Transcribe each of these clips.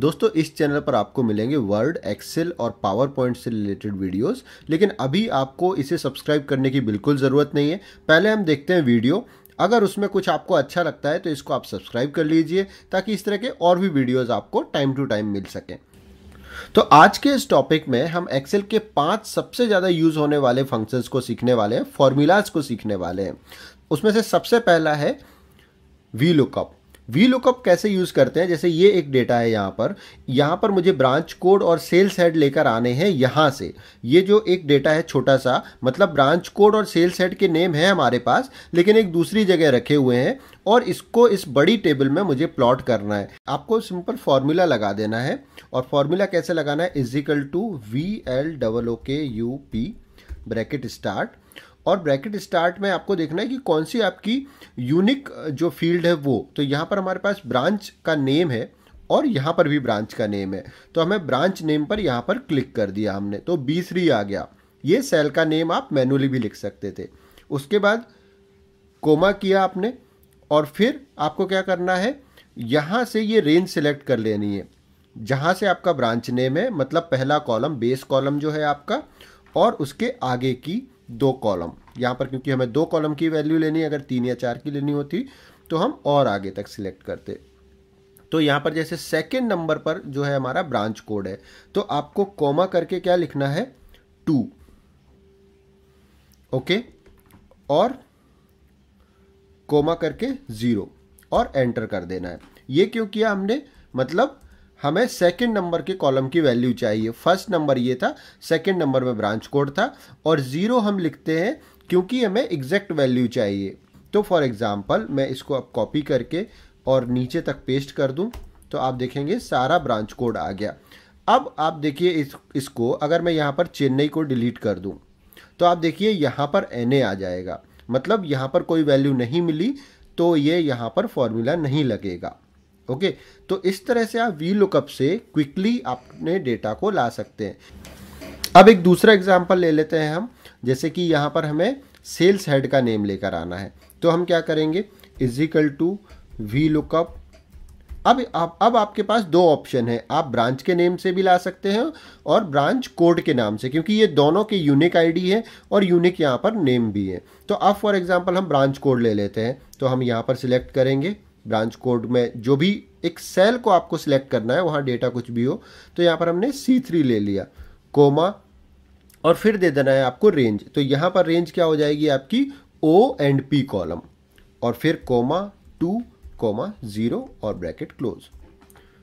दोस्तों इस चैनल पर आपको मिलेंगे वर्ड एक्सेल और पावर पॉइंट से रिलेटेड वीडियोस लेकिन अभी आपको इसे सब्सक्राइब करने की बिल्कुल ज़रूरत नहीं है पहले हम देखते हैं वीडियो अगर उसमें कुछ आपको अच्छा लगता है तो इसको आप सब्सक्राइब कर लीजिए ताकि इस तरह के और भी वीडियोज़ आपको टाइम टू टाइम मिल सकें तो आज के इस टॉपिक में हम एक्सेल के पांच सबसे ज़्यादा यूज़ होने वाले फंक्शंस को सीखने वाले हैं फॉर्मूलाज को सीखने वाले हैं उसमें से सबसे पहला है वी लुकअप वी लुकअप कैसे यूज़ करते हैं जैसे ये एक डेटा है यहाँ पर यहाँ पर मुझे ब्रांच कोड और सेल्स हेड लेकर आने हैं यहाँ से ये जो एक डेटा है छोटा सा मतलब ब्रांच कोड और सेल्स हेड के नेम है हमारे पास लेकिन एक दूसरी जगह रखे हुए हैं और इसको इस बड़ी टेबल में मुझे प्लॉट करना है आपको सिंपल फॉर्मूला लगा देना है और फॉर्मूला कैसे लगाना है is equal to V L double O K U P bracket start और ब्रैकेट स्टार्ट में आपको देखना है कि कौन सी आपकी यूनिक जो फील्ड है वो तो यहाँ पर हमारे पास ब्रांच का नेम है और यहाँ पर भी ब्रांच का नेम है तो हमें ब्रांच नेम पर यहाँ पर क्लिक कर दिया हमने तो बी थ्री आ गया ये सेल का नेम आप मैनुअली भी लिख सकते थे उसके बाद कोमा किया आपने और फिर आपको क्या करना है यहाँ से ये रेंज सेलेक्ट कर लेनी है जहाँ से आपका ब्रांच नेम है मतलब पहला कॉलम बेस कॉलम जो है आपका और उसके आगे की दो कॉलम यहाँ पर क्योंकि हमें दो कॉलम की वैल्यू लेनी है अगर तीन या चार की लेनी होती तो हम और आगे तक सिलेक्ट करते तो यहाँ पर जैसे सेकेंड नंबर पर जो है हमारा ब्रांच कोड है तो आपको कॉमा करके क्या लिखना है टू ओके और कोमा करके ज़ीरो और एंटर कर देना है ये क्यों किया हमने मतलब हमें सेकंड नंबर के कॉलम की वैल्यू चाहिए फर्स्ट नंबर ये था सेकंड नंबर में ब्रांच कोड था और ज़ीरो हम लिखते हैं क्योंकि हमें एग्जैक्ट वैल्यू चाहिए तो फॉर एग्ज़ाम्पल मैं इसको अब कॉपी करके और नीचे तक पेस्ट कर दूँ तो आप देखेंगे सारा ब्रांच कोड आ गया अब आप देखिए इस इसको अगर मैं यहाँ पर चेन्नई को डिलीट कर दूँ तो आप देखिए यहाँ पर एन आ जाएगा मतलब यहाँ पर कोई वैल्यू नहीं मिली तो ये यहाँ पर फॉर्मूला नहीं लगेगा ओके तो इस तरह से आप वी लुकअप से क्विकली अपने डेटा को ला सकते हैं अब एक दूसरा एग्जाम्पल ले लेते हैं हम जैसे कि यहाँ पर हमें सेल्स हेड का नेम लेकर आना है तो हम क्या करेंगे इजिकल टू वी लुकअप अब आप अब आपके पास दो ऑप्शन है आप ब्रांच के नेम से भी ला सकते हैं और ब्रांच कोड के नाम से क्योंकि ये दोनों के यूनिक आईडी है और यूनिक यहाँ पर नेम भी है तो अब फॉर एग्जांपल हम ब्रांच कोड ले लेते हैं तो हम यहाँ पर सिलेक्ट करेंगे ब्रांच कोड में जो भी एक सेल को आपको सिलेक्ट करना है वहाँ डेटा कुछ भी हो तो यहाँ पर हमने सी थ्री ले लिया कोमा और फिर दे देना है आपको रेंज तो यहाँ पर रेंज क्या हो जाएगी आपकी ओ एंड पी कॉलम और फिर कोमा टू कोमा ज़ीरो और ब्रैकेट क्लोज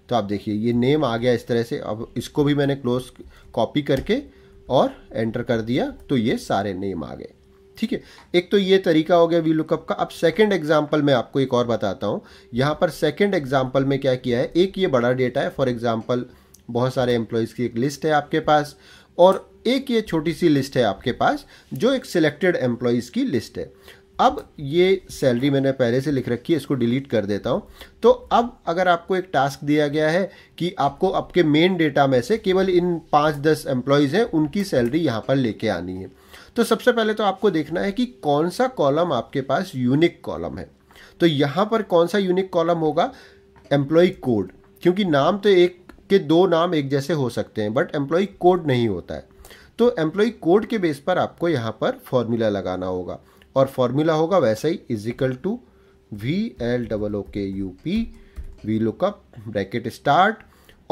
तो आप देखिए ये नेम आ गया इस तरह से अब इसको भी मैंने क्लोज कॉपी करके और एंटर कर दिया तो ये सारे नेम आ गए ठीक है एक तो ये तरीका हो गया वी लुकअप का अब सेकंड एग्जांपल मैं आपको एक और बताता हूँ यहाँ पर सेकंड एग्जांपल में क्या किया है एक ये बड़ा डेटा है फॉर एग्जांपल बहुत सारे एम्प्लॉयज़ की एक लिस्ट है आपके पास और एक ये छोटी सी लिस्ट है आपके पास जो एक सिलेक्टेड एम्प्लॉयज़ की लिस्ट है अब ये सैलरी मैंने पहले से लिख रखी है इसको डिलीट कर देता हूँ तो अब अगर आपको एक टास्क दिया गया है कि आपको आपके मेन डेटा में से केवल इन पाँच दस एम्प्लॉयज़ हैं उनकी सैलरी यहाँ पर लेके आनी है तो सबसे पहले तो आपको देखना है कि कौन सा कॉलम आपके पास यूनिक कॉलम है तो यहां पर कौन सा यूनिक कॉलम होगा एम्प्लॉय कोड क्योंकि नाम तो एक के दो नाम एक जैसे हो सकते हैं बट एम्प्लॉय कोड नहीं होता है तो एम्प्लॉय कोड के बेस पर आपको यहां पर फॉर्मूला लगाना होगा और फॉर्मूला होगा वैसे ही is equal to V L double O K U P V lookup bracket start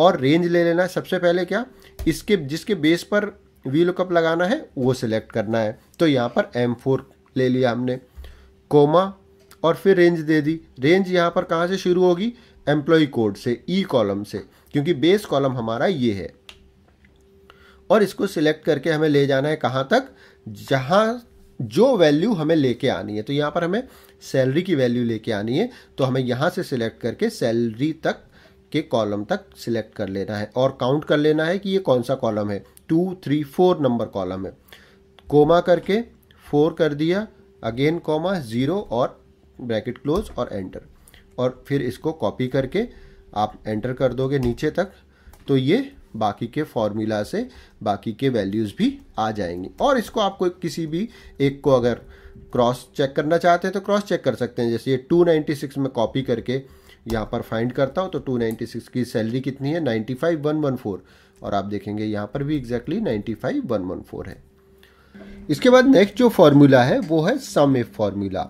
और रेंज ले लेना सबसे पहले क्या इसके जिसके बेस पर वी लुकअप लगाना है वो सिलेक्ट करना है तो यहाँ पर एम फोर ले लिया हमने कोमा और फिर रेंज दे दी रेंज यहाँ पर कहाँ से शुरू होगी एम्प्लॉय कोड से ई e कॉलम से क्योंकि बेस कॉलम हमारा ये है और इसको सिलेक्ट करके हमें ले जाना है कहाँ तक जहाँ जो वैल्यू हमें लेके आनी है तो यहाँ पर हमें सैलरी की वैल्यू लेके आनी है तो हमें यहाँ से सिलेक्ट करके सैलरी तक के कॉलम तक सिलेक्ट कर लेना है और काउंट कर लेना है कि ये कौन सा कॉलम है two three four number column है कोमा करके फोर कर दिया अगेन कॉमा ज़ीरो और ब्रैकेट क्लोज और एंटर और फिर इसको कॉपी करके आप एंटर कर दोगे नीचे तक तो ये बाकी के फॉर्मूला से बाकी के वैल्यूज़ भी आ जाएंगी और इसको आप कोई किसी भी एक को अगर क्रॉस चेक करना चाहते हैं तो क्रॉस चेक कर सकते हैं जैसे ये 296 में कॉपी करके यहाँ पर फाइंड करता हूँ तो 296 की सैलरी कितनी है 95,114 और आप देखेंगे यहाँ पर भी exactly ninety five one one four है इसके बाद नेक्स्ट जो फॉर्मूला है वो है sum if formula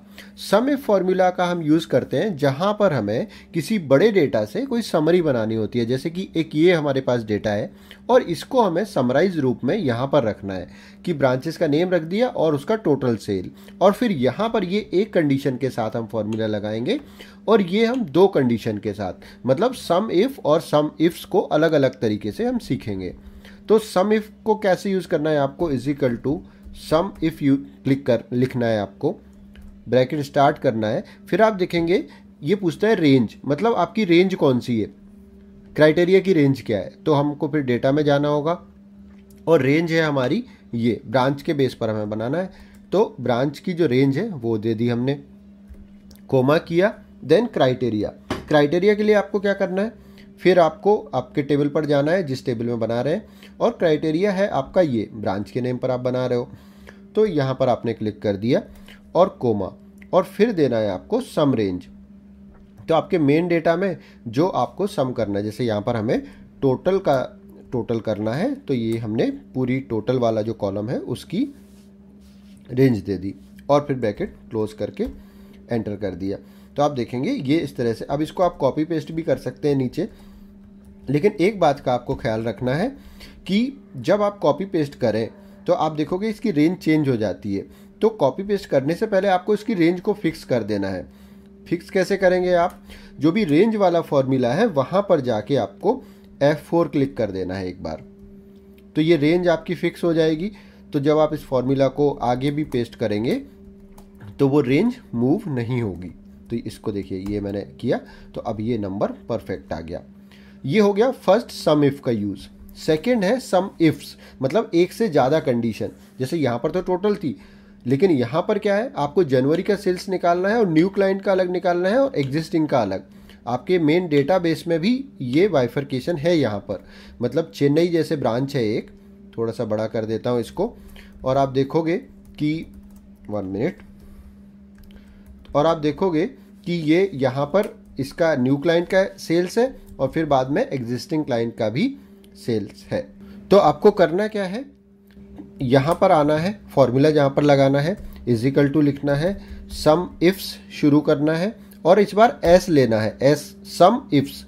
sum if formula का हम यूज़ करते हैं जहाँ पर हमें किसी बड़े डेटा से कोई समरी बनानी होती है जैसे कि एक ये हमारे पास डेटा है और इसको हमें समराइज रूप में यहाँ पर रखना है कि ब्रांचेस का नेम रख दिया और उसका टोटल सेल और फिर यहाँ पर ये एक कंडीशन के साथ हम फॉर्मूला लगाएंगे और ये हम दो कंडीशन के साथ मतलब सम इफ़ और सम इफ़्स को अलग अलग तरीके से हम सीखेंगे तो सम इफ को कैसे यूज करना है आपको is equal to sum if you click कर लिखना है आपको ब्रैकेट स्टार्ट करना है फिर आप देखेंगे ये पूछता है रेंज मतलब आपकी रेंज कौन सी है क्राइटेरिया की रेंज क्या है तो हमको फिर डेटा में जाना होगा और रेंज है हमारी ये ब्रांच के बेस पर हमें बनाना है तो ब्रांच की जो रेंज है वो दे दी हमने कोमा किया देन क्राइटेरिया क्राइटेरिया के लिए आपको क्या करना है फिर आपको आपके टेबल पर जाना है जिस टेबल में बना रहे हैं और क्राइटेरिया है आपका ये ब्रांच के नेम पर आप बना रहे हो तो यहाँ पर आपने क्लिक कर दिया और कोमा और फिर देना है आपको सम रेंज तो आपके मेन डेटा में जो आपको सम करना है जैसे यहाँ पर हमें टोटल का टोटल करना है तो ये हमने पूरी टोटल वाला जो कॉलम है उसकी रेंज दे दी और फिर ब्रैकेट क्लोज करके एंटर कर दिया तो आप देखेंगे ये इस तरह से अब इसको आप कॉपी पेस्ट भी कर सकते हैं नीचे लेकिन एक बात का आपको ख्याल रखना है कि जब आप कॉपी पेस्ट करें तो आप देखोगे इसकी रेंज चेंज हो जाती है तो कॉपी पेस्ट करने से पहले आपको इसकी रेंज को फिक्स कर देना है फिक्स कैसे करेंगे आप जो भी रेंज वाला फॉर्मूला है वहाँ पर जाके आपको F4 क्लिक कर देना है एक बार तो ये रेंज आपकी फिक्स हो जाएगी तो जब आप इस फॉर्मूला को आगे भी पेस्ट करेंगे तो वो रेंज मूव नहीं होगी तो इसको देखिए ये मैंने किया तो अब ये नंबर परफेक्ट आ गया ये हो गया फर्स्ट सम इफ का यूज़ सेकेंड है सम इफ्स मतलब एक से ज़्यादा कंडीशन जैसे यहाँ पर तो टोटल थी लेकिन यहाँ पर क्या है आपको जनवरी का सेल्स निकालना है और न्यू क्लाइंट का अलग निकालना है और एग्जिस्टिंग का अलग आपके मेन डेटाबेस में भी ये वाइफरकेशन है यहाँ पर मतलब चेन्नई जैसे ब्रांच है एक थोड़ा सा बड़ा कर देता हूँ इसको और आप देखोगे कि वन मिनट और आप देखोगे कि ये यहाँ पर इसका न्यू क्लाइंट का सेल्स है और फिर बाद में एग्जिस्टिंग क्लाइंट का भी सेल्स है तो आपको करना क्या है यहाँ पर आना है फॉर्मूला जहाँ पर लगाना है इजिकल टू लिखना है सम इफ्स शुरू करना है और इस बार एस लेना है S sum ifs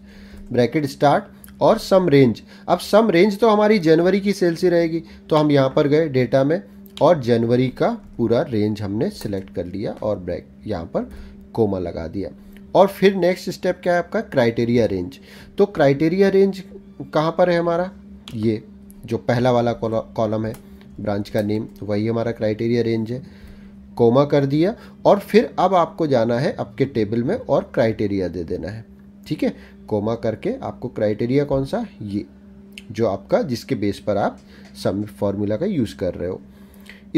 bracket start और सम रेंज अब सम रेंज तो हमारी जनवरी की सेल्स ही रहेगी तो हम यहाँ पर गए डेटा में और जनवरी का पूरा रेंज हमने सेलेक्ट कर लिया और ब्रैक यहाँ पर कोमा लगा दिया और फिर नेक्स्ट स्टेप क्या है आपका क्राइटेरिया रेंज तो क्राइटेरिया रेंज कहाँ पर है हमारा ये जो पहला वाला कॉलम है ब्रांच का नेम वही हमारा क्राइटेरिया रेंज है कोमा कर दिया और फिर अब आपको जाना है आपके टेबल में और क्राइटेरिया दे देना है ठीक है कोमा करके आपको क्राइटेरिया कौन सा ये जो आपका जिसके बेस पर आप सम फॉर्मूला का यूज़ कर रहे हो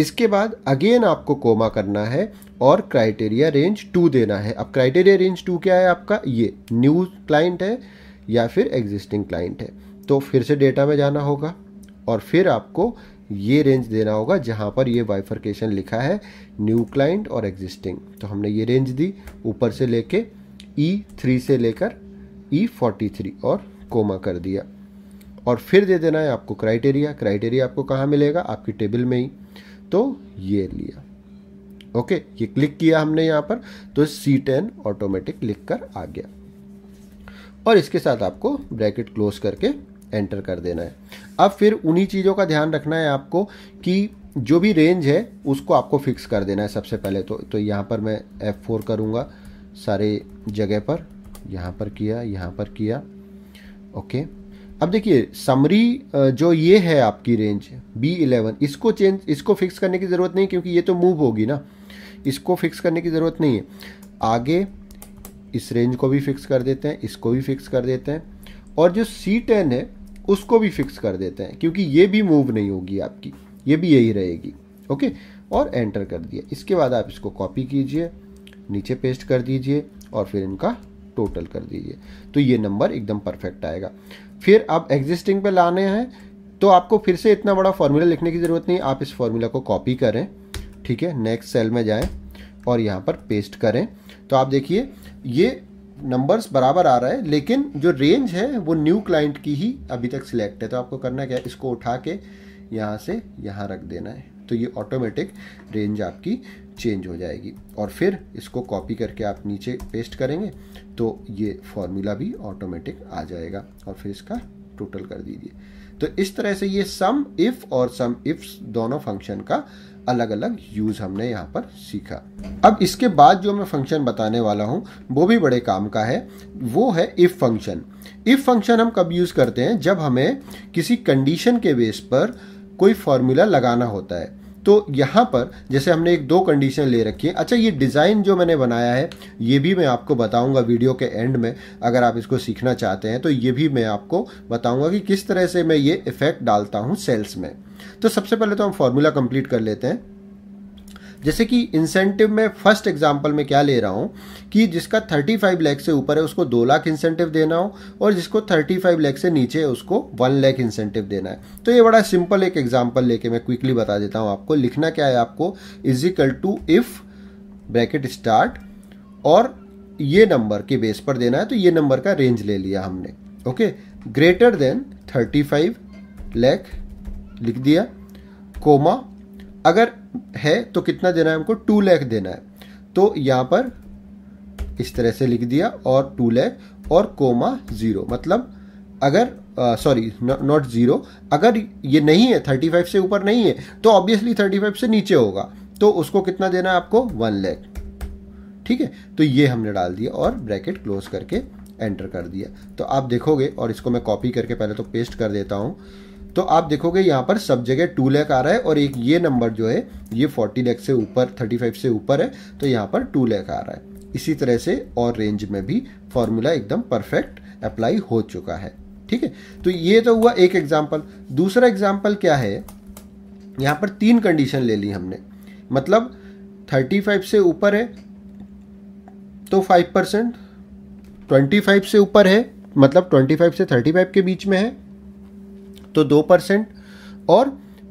इसके बाद अगेन आपको कोमा करना है और क्राइटेरिया रेंज टू देना है अब क्राइटेरिया रेंज टू क्या है आपका ये न्यू क्लाइंट है या फिर एग्जिस्टिंग क्लाइंट है तो फिर से डेटा में जाना होगा और फिर आपको ये रेंज देना होगा जहाँ पर ये वाइफरकेशन लिखा है न्यू क्लाइंट और एग्जिस्टिंग तो हमने ये रेंज दी ऊपर से लेके ई e थ्री से लेकर ई फोर्टी थ्री और कोमा कर दिया और फिर दे देना है आपको क्राइटेरिया क्राइटेरिया आपको कहाँ मिलेगा आपकी टेबल में ही तो ये लिया ओके ये क्लिक किया हमने यहाँ पर तो सी टेन ऑटोमेटिक लिख कर आ गया और इसके साथ आपको ब्रैकेट क्लोज करके एंटर कर देना है अब फिर उन्हीं चीज़ों का ध्यान रखना है आपको कि जो भी रेंज है उसको आपको फिक्स कर देना है सबसे पहले तो तो यहाँ पर मैं एफ़ फोर करूँगा सारे जगह पर यहाँ पर किया यहाँ पर किया ओके अब देखिए समरी जो ये है आपकी रेंज बी इलेवन इसको चेंज इसको फिक्स करने की ज़रूरत नहीं क्योंकि ये तो मूव होगी ना इसको फिक्स करने की ज़रूरत नहीं है आगे इस रेंज को भी फिक्स कर देते हैं इसको भी फिक्स कर देते हैं और जो सी टेन है उसको भी फिक्स कर देते हैं क्योंकि ये भी मूव नहीं होगी आपकी ये भी यही रहेगी ओके और एंटर कर दिया इसके बाद आप इसको कॉपी कीजिए नीचे पेस्ट कर दीजिए और फिर इनका टोटल कर दीजिए तो ये नंबर एकदम परफेक्ट आएगा फिर आप एग्जिस्टिंग पे लाने हैं तो आपको फिर से इतना बड़ा फॉर्मूला लिखने की ज़रूरत नहीं आप इस फॉर्मूला को कॉपी करें ठीक है नेक्स्ट सेल में जाएं और यहाँ पर पेस्ट करें तो आप देखिए ये नंबर्स बराबर आ रहा है लेकिन जो रेंज है वो न्यू क्लाइंट की ही अभी तक सिलेक्ट है तो आपको करना क्या है इसको उठा के यहाँ से यहाँ रख देना है तो ये ऑटोमेटिक रेंज आपकी चेंज हो जाएगी और फिर इसको कॉपी करके आप नीचे पेस्ट करेंगे तो ये फॉर्मूला भी ऑटोमेटिक आ जाएगा और फिर इसका टोटल कर दीजिए तो इस तरह से ये सम इफ़ और सम इफ्स दोनों फंक्शन का अलग अलग यूज़ हमने यहाँ पर सीखा अब इसके बाद जो मैं फंक्शन बताने वाला हूँ वो भी बड़े काम का है वो है इफ़ फंक्शन इफ़ फंक्शन हम कब यूज़ करते हैं जब हमें किसी कंडीशन के बेस पर कोई फॉर्मूला लगाना होता है तो यहाँ पर जैसे हमने एक दो कंडीशन ले रखी है अच्छा ये डिज़ाइन जो मैंने बनाया है ये भी मैं आपको बताऊंगा वीडियो के एंड में अगर आप इसको सीखना चाहते हैं तो ये भी मैं आपको बताऊंगा कि किस तरह से मैं ये इफ़ेक्ट डालता हूँ सेल्स में तो सबसे पहले तो हम फॉर्मूला कंप्लीट कर लेते हैं जैसे कि इंसेंटिव में फर्स्ट एग्जांपल में क्या ले रहा हूँ कि जिसका 35 लाख से ऊपर है उसको दो लाख इंसेंटिव देना हो और जिसको 35 लाख से नीचे है उसको वन लाख इंसेंटिव देना है तो ये बड़ा सिंपल एक एग्जांपल लेके मैं क्विकली बता देता हूँ आपको लिखना क्या है आपको is equal to if bracket start और ये नंबर के बेस पर देना है तो ये नंबर का रेंज ले लिया हमने okay greater than thirty five lakh लिख दिया कोमा अगर है तो कितना देना है हमको टू लैख देना है तो यहाँ पर इस तरह से लिख दिया और टू लैख और कोमा ज़ीरो मतलब अगर सॉरी नॉट ज़ीरो अगर ये नहीं है थर्टी फाइव से ऊपर नहीं है तो ऑब्वियसली थर्टी फाइव से नीचे होगा तो उसको कितना देना है आपको वन लैख ठीक है तो ये हमने डाल दिया और ब्रैकेट क्लोज करके एंटर कर दिया तो आप देखोगे और इसको मैं कॉपी करके पहले तो पेस्ट कर देता हूँ तो आप देखोगे यहाँ पर सब जगह टू लैख आ रहा है और एक ये नंबर जो है ये फोर्टी लैख से ऊपर थर्टी फाइव से ऊपर है तो यहाँ पर टू लैख आ रहा है इसी तरह से और रेंज में भी फॉर्मूला एकदम परफेक्ट अप्लाई हो चुका है ठीक है तो ये तो हुआ एक एग्जाम्पल दूसरा एग्जाम्पल क्या है यहाँ पर तीन कंडीशन ले ली हमने मतलब थर्टी फाइव से ऊपर है तो फाइव परसेंट ट्वेंटी फाइव से ऊपर है मतलब ट्वेंटी फाइव से थर्टी फाइव के बीच में है तो दो परसेंट और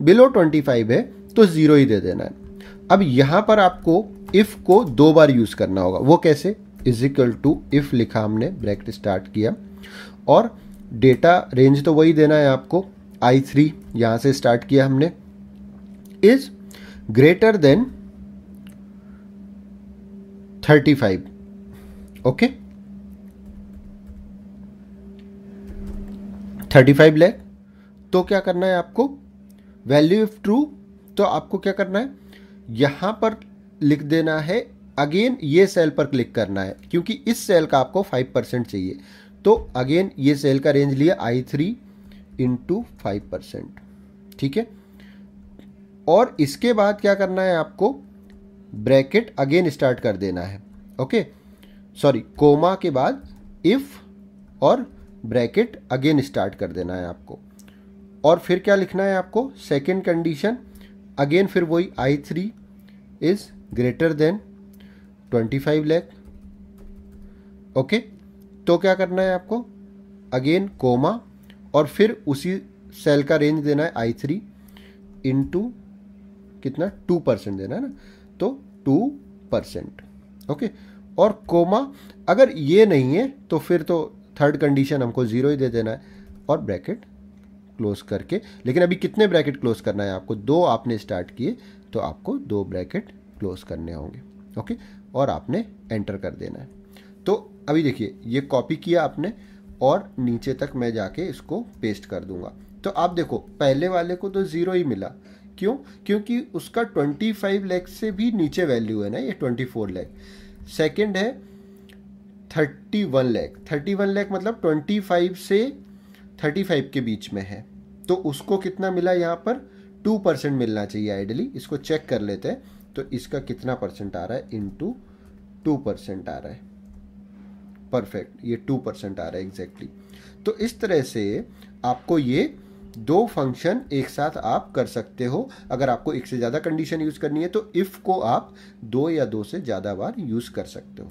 बिलो ट्वेंटी फाइव है तो ज़ीरो ही दे देना है अब यहां पर आपको इफ़ को दो बार यूज़ करना होगा वो कैसे इक्वल टू इफ़ लिखा हमने ब्रैकेट स्टार्ट किया और डेटा रेंज तो वही देना है आपको आई थ्री यहां से स्टार्ट किया हमने is greater than thirty five okay thirty five lakh तो क्या करना है आपको वैल्यू इफ ट्रू तो आपको क्या करना है यहां पर लिख देना है अगेन ये सेल पर क्लिक करना है क्योंकि इस सेल का आपको फाइव परसेंट चाहिए तो अगेन ये सेल का रेंज लिया I three into five percent ठीक है और इसके बाद क्या करना है आपको ब्रैकेट अगेन स्टार्ट कर देना है ओके सॉरी कोमा के बाद इफ़ और ब्रैकेट अगेन स्टार्ट कर देना है आपको और फिर क्या लिखना है आपको सेकेंड कंडीशन अगेन फिर वही I three is greater than twenty five lakh okay तो क्या करना है आपको अगेन कोमा और फिर उसी सेल का रेंज देना है आई थ्री इंटू कितना टू परसेंट देना है ना तो टू परसेंट ओके और कोमा अगर ये नहीं है तो फिर तो थर्ड कंडीशन हमको ज़ीरो ही दे देना है और ब्रैकेट क्लोज करके लेकिन अभी कितने ब्रैकेट क्लोज करना है आपको दो आपने स्टार्ट किए तो आपको दो ब्रैकेट क्लोज करने होंगे ओके और आपने एंटर कर देना है तो अभी देखिए ये कॉपी किया आपने और नीचे तक मैं जाके इसको पेस्ट कर दूंगा तो आप देखो पहले वाले को तो ज़ीरो ही मिला क्यों क्योंकि उसका 25 लैख से भी नीचे वैल्यू है ना ये 24 लैख सेकेंड है 31 थर्टी वन लैख मतलब 25 से थर्टी फाइव के बीच में है तो उसको कितना मिला यहाँ पर टू परसेंट मिलना चाहिए आइडली इसको चेक कर लेते हैं तो इसका कितना परसेंट आ रहा है इन टू टू परसेंट आ रहा है परफेक्ट ये टू परसेंट आ रहा है एग्जैक्टली exactly. तो इस तरह से आपको ये दो फंक्शन एक साथ आप कर सकते हो अगर आपको एक से ज़्यादा कंडीशन यूज़ करनी है तो इफ़ को आप दो या दो से ज़्यादा बार यूज़ कर सकते हो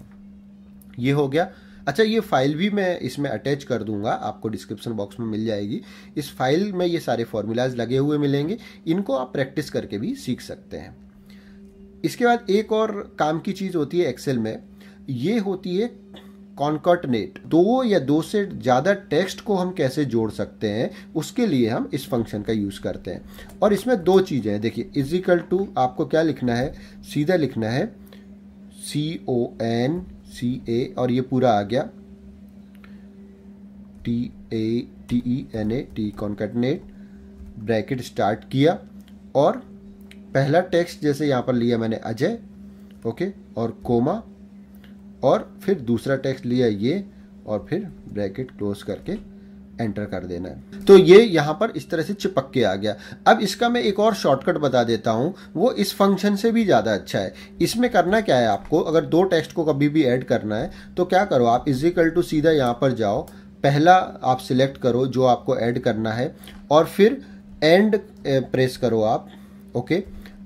ये हो गया अच्छा ये फाइल भी मैं इसमें अटैच कर दूंगा आपको डिस्क्रिप्शन बॉक्स में मिल जाएगी इस फाइल में ये सारे फॉर्मूलाज लगे हुए मिलेंगे इनको आप प्रैक्टिस करके भी सीख सकते हैं इसके बाद एक और काम की चीज़ होती है एक्सेल में ये होती है कॉन्कॉटनेट दो या दो से ज़्यादा टेक्स्ट को हम कैसे जोड़ सकते हैं उसके लिए हम इस फंक्शन का यूज़ करते हैं और इसमें दो चीज़ें हैं देखिए इजिकल टू आपको क्या लिखना है सीधा लिखना है सी ओ एन सी ए और ये पूरा आ गया T A T E N A T concatenate bracket start किया और पहला टेक्स्ट जैसे यहाँ पर लिया मैंने अजय ओके और कोमा और फिर दूसरा टेक्स्ट लिया ये और फिर ब्रैकेट क्लोज करके एंटर कर देना है तो ये यहाँ पर इस तरह से चिपक के आ गया अब इसका मैं एक और शॉर्टकट बता देता हूँ वो इस फंक्शन से भी ज़्यादा अच्छा है इसमें करना क्या है आपको अगर दो टेक्स्ट को कभी भी ऐड करना है तो क्या करो आप इजिकल टू सीधा यहाँ पर जाओ पहला आप सिलेक्ट करो जो आपको ऐड करना है और फिर एंड प्रेस करो आप ओके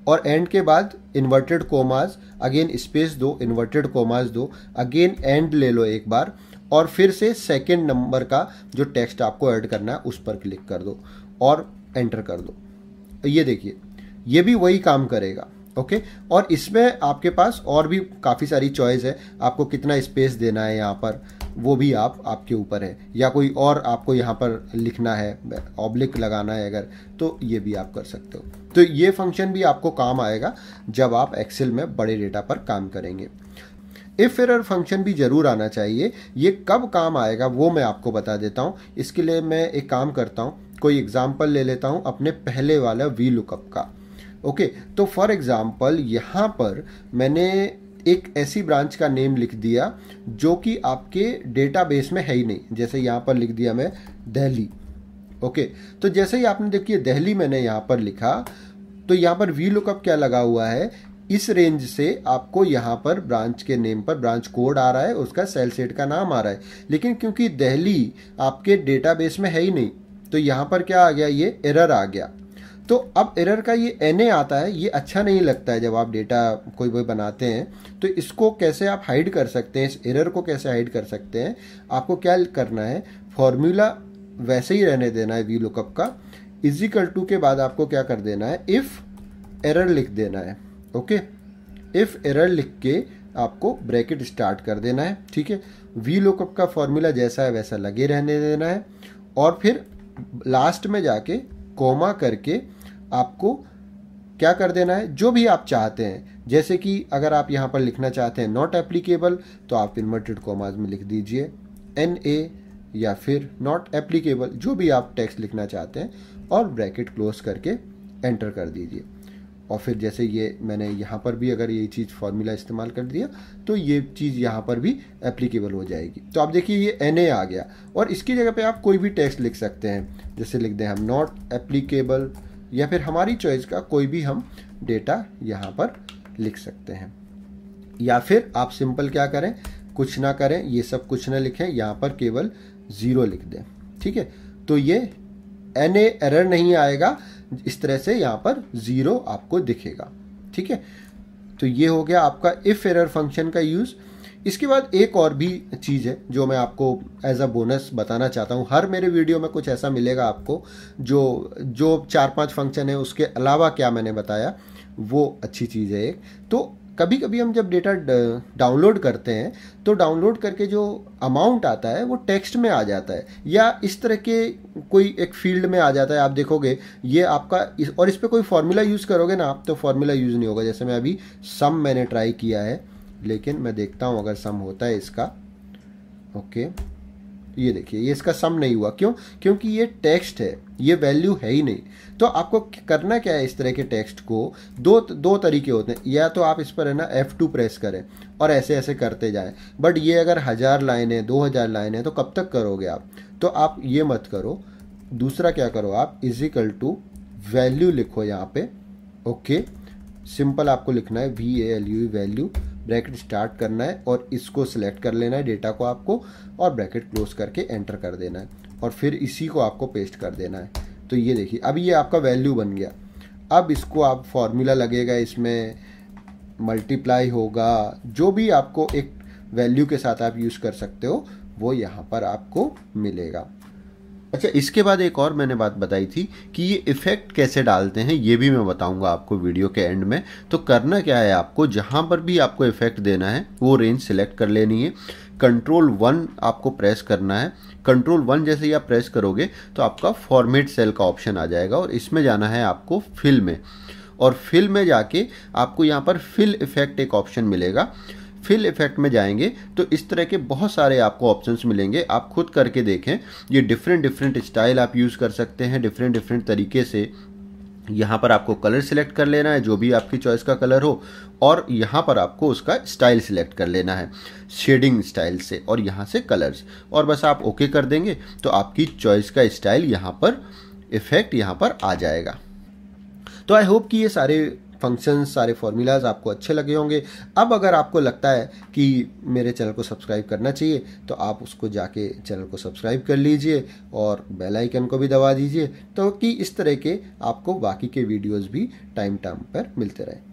और एंड के बाद इन्वर्टेड कोमाज अगेन स्पेस दो इन्वर्टेड कोमाज दो अगेन एंड ले लो एक बार और फिर से सेकेंड नंबर का जो टेक्स्ट आपको ऐड करना है उस पर क्लिक कर दो और एंटर कर दो ये देखिए ये भी वही काम करेगा ओके और इसमें आपके पास और भी काफ़ी सारी चॉइस है आपको कितना स्पेस देना है यहाँ पर वो भी आप आपके ऊपर है या कोई और आपको यहाँ पर लिखना है ऑब्लिक लगाना है अगर तो ये भी आप कर सकते हो तो ये फंक्शन भी आपको काम आएगा जब आप एक्सेल में बड़े डेटा पर काम करेंगे इफ एरर फंक्शन भी ज़रूर आना चाहिए ये कब काम आएगा वो मैं आपको बता देता हूँ इसके लिए मैं एक काम करता हूँ कोई एग्जाम्पल ले लेता हूँ अपने पहले वाला वी लुकअप का ओके तो फॉर एग्ज़ाम्पल यहाँ पर मैंने एक ऐसी ब्रांच का नेम लिख दिया जो कि आपके डेटाबेस में है ही नहीं जैसे यहाँ पर लिख दिया मैं दहली ओके तो जैसे ही आपने देखिए दहली मैंने यहाँ पर लिखा तो यहाँ पर वी लुकअप क्या लगा हुआ है इस रेंज से आपको यहाँ पर ब्रांच के नेम पर ब्रांच कोड आ रहा है उसका सेल सेट का नाम आ रहा है लेकिन क्योंकि दहली आपके डेटाबेस में है ही नहीं तो यहाँ पर क्या आ गया ये एरर आ गया तो अब एरर का ये एन आता है ये अच्छा नहीं लगता है जब आप डेटा कोई कोई बनाते हैं तो इसको कैसे आप हाइड कर सकते हैं इस एरर को कैसे हाइड कर सकते हैं आपको क्या करना है फॉर्मूला वैसे ही रहने देना है वी लुकअप का इजिकल टू के बाद आपको क्या कर देना है इफ़ एरर लिख देना है ओके इफ़ एरर लिख के आपको ब्रैकेट स्टार्ट कर देना है ठीक है वी लोकअप का फॉर्मूला जैसा है वैसा लगे रहने देना है और फिर लास्ट में जाके कोमा करके आपको क्या कर देना है जो भी आप चाहते हैं जैसे कि अगर आप यहाँ पर लिखना चाहते हैं नॉट एप्लीकेबल तो आप इन्वर्टेड कॉमाज में लिख दीजिए एन ए या फिर नॉट एप्लीकेबल जो भी आप टेक्स्ट लिखना चाहते हैं और ब्रैकेट क्लोज करके एंटर कर दीजिए और फिर जैसे ये मैंने यहाँ पर भी अगर ये चीज़ फार्मूला इस्तेमाल कर दिया तो ये चीज़ यहाँ पर भी एप्लीकेबल हो जाएगी तो आप देखिए ये एन ए आ गया और इसकी जगह पे आप कोई भी टेक्स्ट लिख सकते हैं जैसे लिख दें हम नॉट एप्लीकेबल या फिर हमारी चॉइस का कोई भी हम डेटा यहाँ पर लिख सकते हैं या फिर आप सिंपल क्या करें कुछ ना करें ये सब कुछ ना लिखें यहाँ पर केवल ज़ीरो लिख दें ठीक है तो ये एन ए एरर नहीं आएगा इस तरह से यहाँ पर ज़ीरो आपको दिखेगा ठीक है तो ये हो गया आपका इफ़ एरर फंक्शन का यूज़ इसके बाद एक और भी चीज़ है जो मैं आपको एज अ बोनस बताना चाहता हूँ हर मेरे वीडियो में कुछ ऐसा मिलेगा आपको जो जो चार पांच फंक्शन है उसके अलावा क्या मैंने बताया वो अच्छी चीज़ है एक तो कभी कभी हम जब डेटा डाउनलोड uh, करते हैं तो डाउनलोड करके जो अमाउंट आता है वो टेक्स्ट में आ जाता है या इस तरह के कोई एक फील्ड में आ जाता है आप देखोगे ये आपका इस, और इस पर कोई फार्मूला यूज़ करोगे ना आप तो फार्मूला यूज़ नहीं होगा जैसे मैं अभी सम मैंने ट्राई किया है लेकिन मैं देखता हूँ अगर सम होता है इसका ओके ये देखिए ये इसका सम नहीं हुआ क्यों क्योंकि ये टेक्स्ट है ये वैल्यू है ही नहीं तो आपको करना क्या है इस तरह के टेक्स्ट को दो दो तरीके होते हैं या तो आप इस पर है ना F2 प्रेस करें और ऐसे ऐसे करते जाएं बट ये अगर हज़ार लाइन है दो हज़ार लाइन है तो कब तक करोगे आप तो आप ये मत करो दूसरा क्या करो आप इजिकल टू वैल्यू लिखो यहाँ पे ओके सिंपल आपको लिखना है V A L U value bracket start करना है और इसको सिलेक्ट कर लेना है डेटा को आपको और ब्रैकेट क्लोज करके एंटर कर देना है और फिर इसी को आपको पेस्ट कर देना है तो ये देखिए अब ये आपका वैल्यू बन गया अब इसको आप फॉर्मूला लगेगा इसमें मल्टीप्लाई होगा जो भी आपको एक वैल्यू के साथ आप यूज़ कर सकते हो वो यहाँ पर आपको मिलेगा अच्छा इसके बाद एक और मैंने बात बताई थी कि ये इफ़ेक्ट कैसे डालते हैं ये भी मैं बताऊंगा आपको वीडियो के एंड में तो करना क्या है आपको जहाँ पर भी आपको इफ़ेक्ट देना है वो रेंज सिलेक्ट कर लेनी है कंट्रोल वन आपको प्रेस करना है कंट्रोल वन जैसे ही आप प्रेस करोगे तो आपका फॉर्मेट सेल का ऑप्शन आ जाएगा और इसमें जाना है आपको फिल में और फिल में जाके आपको यहाँ पर फिल इफ़ेक्ट एक ऑप्शन मिलेगा फिल इफेक्ट में जाएंगे तो इस तरह के बहुत सारे आपको ऑप्शंस मिलेंगे आप खुद करके देखें ये डिफरेंट डिफरेंट स्टाइल आप यूज़ कर सकते हैं डिफरेंट डिफरेंट तरीके से यहाँ पर आपको कलर सिलेक्ट कर लेना है जो भी आपकी चॉइस का कलर हो और यहाँ पर आपको उसका स्टाइल सिलेक्ट कर लेना है शेडिंग स्टाइल से और यहाँ से कलर्स और बस आप ओके कर देंगे तो आपकी चॉइस का स्टाइल यहाँ पर इफेक्ट यहाँ पर आ जाएगा तो आई होप कि ये सारे फंक्शन सारे फॉर्मूलाज आपको अच्छे लगे होंगे अब अगर आपको लगता है कि मेरे चैनल को सब्सक्राइब करना चाहिए तो आप उसको जाके चैनल को सब्सक्राइब कर लीजिए और बेल आइकन को भी दबा दीजिए तो कि इस तरह के आपको बाकी के वीडियोस भी टाइम टाइम पर मिलते रहें